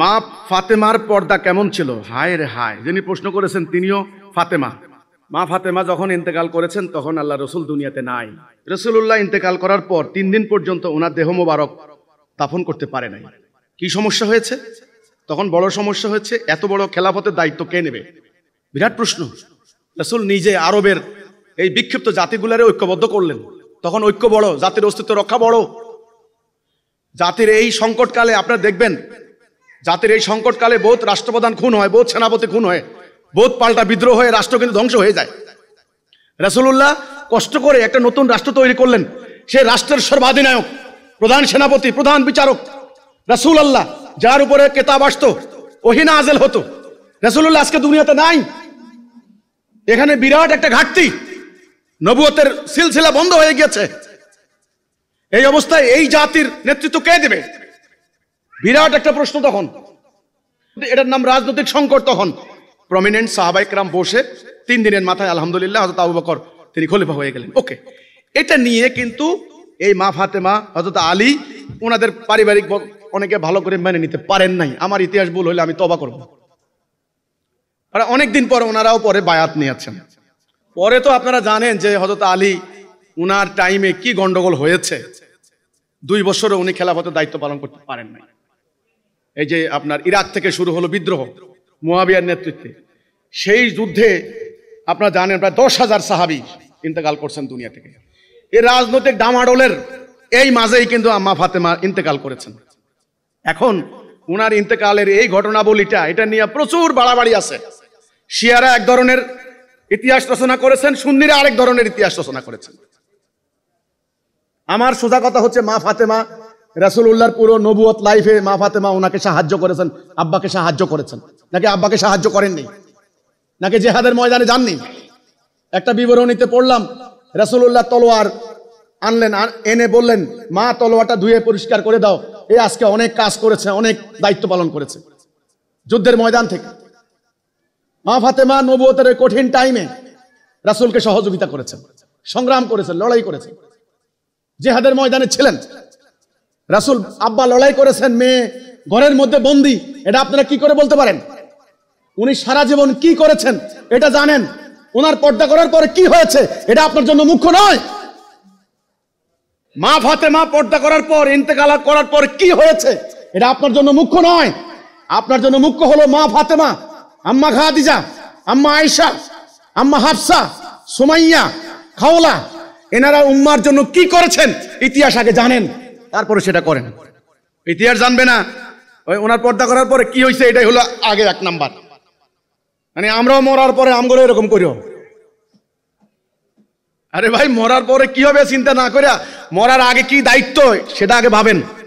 মা ফাতেমার পর্দা কেমন ছিল হায় রে হায় যিনি প্রশ্ন করেছেন তিনিও ফাতেমা মা ফাতেমা যখন ইন্তেকাল করেছেন তখন আল্লাহ রসুল দুনিয়াতে নাই রসুল্লাহ ইন্তেকাল করার পর তিন দিন পর্যন্ত ওনার দেহ মোবারক দাফন করতে পারে নাই কি সমস্যা হয়েছে তখন বড় সমস্যা হয়েছে এত বড় খেলাফতের দায়িত্ব কে নেবে বিরাট প্রশ্ন রসুল নিজে আরবের এই বিক্ষিপ্ত জাতিগুলারে ঐক্যবদ্ধ করলেন তখন ঐক্য বড় জাতির অস্তিত্ব রক্ষা বড় জাতির এই সংকটকালে আপনারা দেখবেন জাতির এই সংকটকালে বোধ রাষ্ট্রপ্রধান খুন হয় বোধ সেনাপতি খুন হয় বোধ পাল্টা বিদ্রোহ হয়ে রাষ্ট্র কিন্তু ধ্বংস হয়ে যায় রাসুল্লাহ কষ্ট করে একটা নতুন রাষ্ট্র তৈরি করলেন সে রাষ্ট্রের সর্বাধিনায়ক প্রধান সেনাপতি প্রধান বিচারক রাসুল আল্লাহ যার উপরে কেতাব আসত ওহিনা আজেল হতো রাসুল্লাহ আজকে দুনিয়াতে নাই এখানে বিরাট একটা ঘাটতি নবুয়তের সিলসিলা বন্ধ হয়ে গিয়েছে এই অবস্থায় এই জাতির নেতৃত্ব কে দেবে বিরাট একটা প্রশ্ন তখন এটার নাম রাজনৈতিক সংকট তখন প্রমিনেন্ট সাহাবাইকরাম বসে তিন দিনের মাথায় আলহামদুলিল্লাহ হজরত আবু বকর তিনি খলিফা হয়ে গেলেন ওকে এটা নিয়ে কিন্তু এই মা ফাতেমা হজরত আলী ওনাদের পারিবারিক অনেকে ভালো করে মেনে নিতে পারেন নাই আমার ইতিহাস ভুল হলে আমি তবা করবো অনেকদিন পরে ওনারাও পরে বায়াত নিয়েছেন পরে তো আপনারা জানেন যে হজরত আলী ওনার টাইমে কি গন্ডগোল হয়েছে দুই বছরে উনি খেলাফতের দায়িত্ব পালন করতে পারেন নাই এই যে আপনার ইরাক থেকে শুরু হলো বিদ্রোহ মুয়াবিয়ার নেতৃত্বে সেই যুদ্ধে আপনারা জানেন প্রায় দশ হাজার সাহাবি ইন্তেকাল করছেন দুনিয়া থেকে এই রাজনৈতিক ডামাডোলের এই মাঝেই কিন্তু আম্মা ফাতেমা ইন্তেকাল করেছেন এখন উনার ইন্তেকালের এই ঘটনাবলিটা এটা নিয়ে প্রচুর বাড়াবাড়ি আছে শিয়ারা এক ধরনের ইতিহাস রচনা করেছেন সুন্দরী আরেক ধরনের ইতিহাস রচনা করেছেন আমার সোজা কথা হচ্ছে মা ফাতেমা রাসুল্লাহর পুরো নবুয়ত লাইফে মা ফাতেমা ওনাকে সাহায্য করেছেন আব্বাকে সাহায্য করেছেন নাকি আব্বাকে সাহায্য করেননি নাকি জেহাদের ময়দানে যাননি একটা বিবরণীতে পড়লাম রাসুল্লাহ তলোয়ার আনলেন এনে বললেন মা তলোয়ারটা ধুয়ে পরিষ্কার করে দাও এ আজকে অনেক কাজ করেছে অনেক দায়িত্ব পালন করেছে যুদ্ধের ময়দান থেকে মা ফাতেমা নবুয়তের কঠিন টাইমে রাসুলকে সহযোগিতা করেছেন সংগ্রাম করেছেন লড়াই করেছেন জেহাদের ময়দানে ছিলেন রাসুল আব্বা লড়াই করেছেন মেয়ে ঘরের মধ্যে বন্দি এটা আপনারা কি করে বলতে পারেন উনি সারা জীবন কি করেছেন এটা জানেন ওনার পর্দা করার পরে কি হয়েছে এটা আপনার জন্য মুখ্য নয় মা ফাতে মা পর্দা করার পর ইন্তেকাল করার পর কি হয়েছে এটা আপনার জন্য মুখ্য নয় আপনার জন্য মুখ্য হলো মা ফাতেমা আম্মা খাদিজা আম্মা আয়সা আম্মা হাফসা সুমাইয়া খাওলা এনারা উম্মার জন্য কি করেছেন ইতিহাস আগে জানেন তারপরে সেটা করেন ইতিহাস জানবে না ওই ওনার পর্দা করার পরে কি হয়েছে এটাই হলো আগে এক নাম্বার মানে আমরাও মরার পরে আমগুলো এরকম করিও আরে ভাই মরার পরে কি হবে চিন্তা না করে মরার আগে কি দায়িত্ব সেটা আগে ভাবেন